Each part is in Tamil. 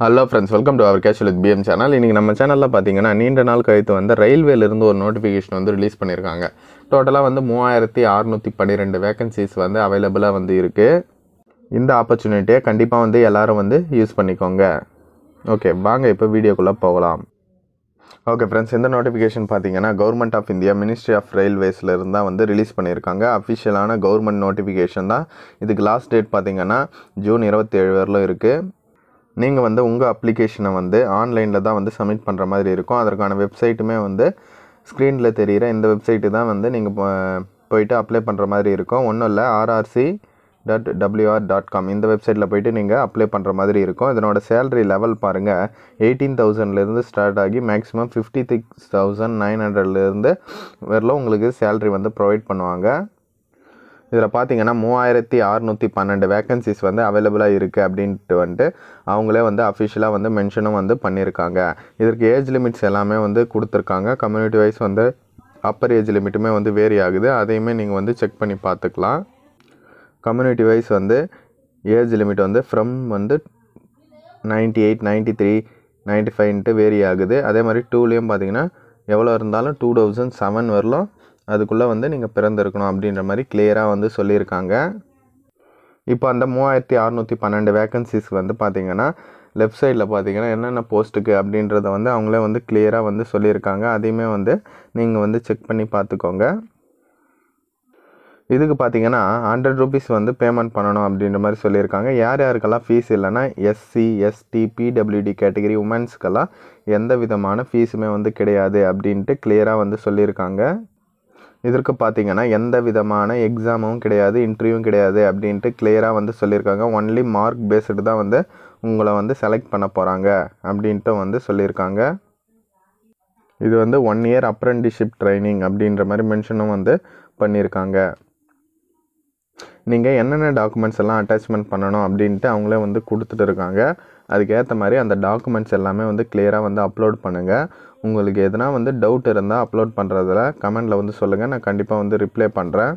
hello friends welcome to our casual with PM channel இன்றைக்கி நம்ம சேனலில் பார்த்தீங்கன்னா நீண்ட நாள் கழித்து வந்து ரயில்வேலேருந்து ஒரு நோட்டிஃபிகேஷன் வந்து ரிலீஸ் பண்ணியிருக்காங்க டோட்டலாக வந்து மூவாயிரத்தி அறநூற்றி பன்னிரெண்டு வேகன்சிஸ் வந்து அவைலபிளாக வந்து இருக்குது இந்த ஆப்பர்ச்சுனிட்டியை கண்டிப்பாக வந்து எல்லோரும் வந்து யூஸ் பண்ணிக்கோங்க ஓகே வாங்க இப்போ வீடியோக்குள்ளே போகலாம் ஓகே ஃப்ரெண்ட்ஸ் இந்த நோட்டிஃபிகேஷன் பார்த்தீங்கன்னா government of India ministry of ரயில்வேஸ்லேருந்து தான் வந்து ரிலீஸ் பண்ணியிருக்காங்க அஃபிஷியலான கவர்மெண்ட் நோட்டிஃபிகேஷன் தான் இதுக்கு லாஸ்ட் டேட் பார்த்திங்கன்னா ஜூன் இருபத்தி ஏழு இருக்குது நீங்கள் வந்து உங்கள் அப்ளிகேஷனை வந்து ஆன்லைனில் தான் வந்து சப்மிட் பண்ணுற மாதிரி இருக்கும் அதற்கான வெப்சைட்டுமே வந்து ஸ்க்ரீனில் தெரிகிற இந்த வெப்சைட்டு தான் வந்து நீங்கள் போயிட்டு அப்ளை பண்ணுற மாதிரி இருக்கும் ஒன்றும் இல்லை RRC dot WR dot com இந்த வெப்சைட்டில் போயிட்டு நீங்கள் அப்ளை பண்ணுற மாதிரி இருக்கும் இதனோட சேலரி லெவல் பாருங்கள் எயிட்டீன் தௌசண்ட்லேருந்து ஸ்டார்ட் ஆகி maximum fifty six thousand nine ஹண்ட்ரட்லேருந்து வரலாம் உங்களுக்கு சேலரி வந்து ப்ரொவைட் பண்ணுவாங்க இதில் பார்த்தீங்கன்னா மூவாயிரத்தி அறுநூற்றி பன்னெண்டு வேக்கன்சிஸ் வந்து அவைலபிளாக இருக்குது அப்படின்ட்டு வந்துட்டு அவங்களே வந்து அஃபிஷியலாக வந்து மென்ஷனும் வந்து பண்ணியிருக்காங்க இதற்கு ஏஜ் லிமிட்ஸ் எல்லாமே வந்து கொடுத்துருக்காங்க கம்யூனிட்டி வைஸ் வந்து அப்பர் ஏஜ் லிமிட்டுமே வந்து வேரி ஆகுது அதையுமே நீங்கள் வந்து செக் பண்ணி பார்த்துக்கலாம் கம்யூனிட்டி வைஸ் வந்து ஏஜ் லிமிட் வந்து ஃப்ரம் வந்து ninety eight ninety three ninety ஃபைவ்ன்ட்டு வேரி ஆகுது அதே மாதிரி டூலேயும் பார்த்தீங்கன்னா எவ்வளோ இருந்தாலும் டூ தௌசண்ட் செவன் வரலும் அதுக்குள்ளே வந்து நீங்கள் பிறந்திருக்கணும் அப்படின்ற மாதிரி கிளியராக வந்து சொல்லியிருக்காங்க இப்போ அந்த மூவாயிரத்தி அறநூற்றி பன்னெண்டு வேக்கன்சிஸ் வந்து பார்த்திங்கன்னா லெஃப்ட் சைடில் பார்த்தீங்கன்னா என்னென்ன போஸ்ட்டுக்கு அப்படின்றத வந்து அவங்களே வந்து கிளியராக வந்து சொல்லியிருக்காங்க அதையுமே வந்து நீங்கள் வந்து செக் பண்ணி பார்த்துக்கோங்க இதுக்கு பார்த்தீங்கன்னா ஹண்ட்ரட் ருபீஸ் வந்து பேமெண்ட் பண்ணணும் அப்படின்ற மாதிரி சொல்லியிருக்காங்க யார் யாருக்கெல்லாம் ஃபீஸ் இல்லைன்னா எஸ்சி எஸ்டி பிடபிள்யூடி கேட்டகரி உமன்ஸ்க்கெல்லாம் எந்த விதமான ஃபீஸுமே வந்து கிடையாது அப்படின்ட்டு கிளியராக வந்து சொல்லியிருக்காங்க இதற்கு பார்த்தீங்கன்னா எந்த விதமான எக்ஸாமும் கிடையாது இன்டர்வியூவும் கிடையாது அப்படின்ட்டு கிளியராக வந்து சொல்லியிருக்காங்க ஒன்லி மார்க் பேஸ்டு தான் வந்து உங்களை வந்து செலக்ட் பண்ண போகிறாங்க அப்படின்ட்டு வந்து சொல்லியிருக்காங்க இது வந்து ஒன் இயர் அப்ரெண்டிஷிப் ட்ரைனிங் அப்படின்ற மாதிரி மென்ஷனும் வந்து பண்ணியிருக்காங்க நீங்கள் என்னென்ன டாக்குமெண்ட்ஸ் எல்லாம் அட்டாச்மெண்ட் பண்ணணும் அப்படின்ட்டு அவங்களே வந்து கொடுத்துட்டு இருக்காங்க அதுக்கேற்ற மாதிரி அந்த டாக்குமெண்ட்ஸ் எல்லாமே வந்து கிளியராக வந்து அப்லோட் பண்ணுங்கள் உங்களுக்கு எதனா வந்து டவுட் இருந்தால் அப்லோட் பண்ணுறதில் கமெண்டில் வந்து சொல்லுங்கள் நான் கண்டிப்பாக வந்து ரிப்ளை பண்ணுறேன்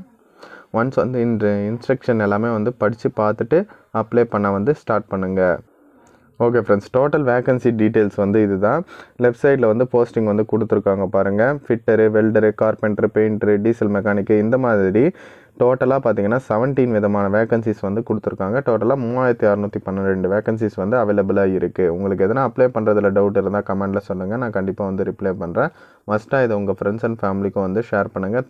ஒன்ஸ் வந்து இந்த இன்ஸ்ட்ரக்ஷன் எல்லாமே வந்து படித்து பார்த்துட்டு அப்ளை பண்ண வந்து ஸ்டார்ட் பண்ணுங்கள் okay friends total vacancy details வந்து இதுதான் லெஃப்ட் சைடில் வந்து போஸ்டிங் வந்து கொடுத்துருக்காங்க பாருங்கள் fitter welder carpenter painter diesel mechanic இந்த மாதிரி டோட்டலாக பார்த்தீங்கன்னா செவன்டீன் விதமான வேகன்சிஸ் வந்து கொடுத்துருக்காங்க டோட்டலாக மூவாயிரத்தி அறநூற்றி பன்னிரெண்டு வேகன்சிஸ் வந்து அவைலபிளாக இருக்குது உங்களுக்கு எதனா அப்ளை பண்ணுறதுல டவுட் இருந்தால் கமெண்ட்டில் சொல்லுங்கள் நான் கண்டிப்பாக வந்து ரிப்ளை பண்ணுறேன் மஸ்ட்டாக இதை உங்கள் ஃப்ரெண்ட்ஸ் அண்ட் ஃபேமிலிக்கும் வந்து ஷேர் பண்ணுங்கள்